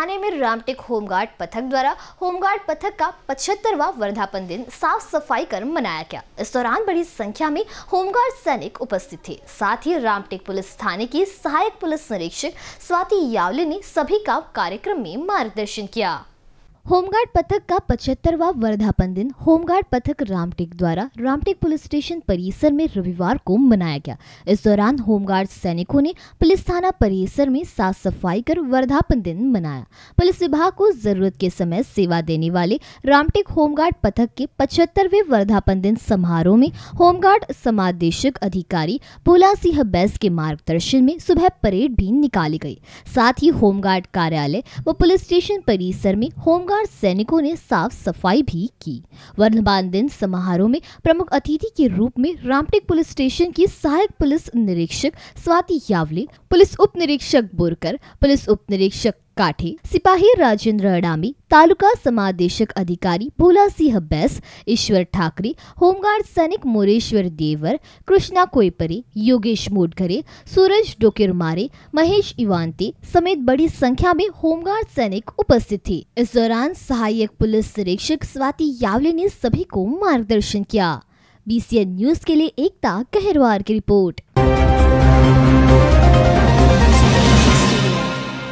थाने में रामटेक होमगार्ड पथक द्वारा होमगार्ड पथक का पचहत्तरवा वर्धापन दिन साफ सफाई कर मनाया गया इस दौरान बड़ी संख्या में होमगार्ड सैनिक उपस्थित थे साथ ही रामटेक पुलिस थाने की सहायक पुलिस निरीक्षक स्वाति यावले ने सभी का कार्यक्रम में मार्गदर्शन किया होमगार्ड पथक का पचहत्तरवा वर्धापन दिन होमगार्ड पथक रामटेक द्वारा रामटेक पुलिस स्टेशन परिसर में रविवार को मनाया गया इस दौरान होमगार्ड सैनिकों ने पुलिस थाना परिसर में साफ सफाई कर वर्धापन दिन मनाया पुलिस विभाग को जरूरत के समय सेवा देने वाले रामटेक होमगार्ड पथक के पचहत्तरवे वर्धापन दिन समारोह में होमगार्ड समादेशक अधिकारी भोला सिंह बैस के मार्गदर्शन में सुबह परेड भी निकाली गई साथ ही होमगार्ड कार्यालय व पुलिस स्टेशन परिसर में होमगार्ड हजार सैनिकों ने साफ सफाई भी की वर्धमान दिन समारोह में प्रमुख अतिथि के रूप में रामटेक पुलिस स्टेशन की सहायक पुलिस निरीक्षक स्वाति यावले पुलिस उप निरीक्षक बोरकर पुलिस उप निरीक्षक सिपाही राजेंद्र अडामी तालुका समादेशक अधिकारी भोला सिंह बैस ईश्वर ठाकरे होमगार्ड सैनिक मोरेश्वर देवर कृष्णा कोयपरे योगेश मोडघरे सूरज डोकेर मारे महेश इवानते समेत बड़ी संख्या में होमगार्ड सैनिक उपस्थित थे इस दौरान सहायक पुलिस निरीक्षक स्वाति यावले ने सभी को मार्गदर्शन किया बी न्यूज के लिए एकता कहरवार की रिपोर्ट